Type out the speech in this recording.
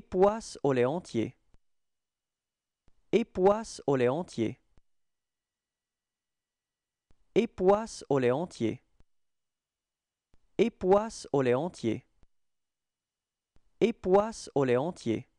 poisse au lait entier. poisse au lait entier. Époisse au lait entier. Époisse au lait entier. Époisse au lait entier.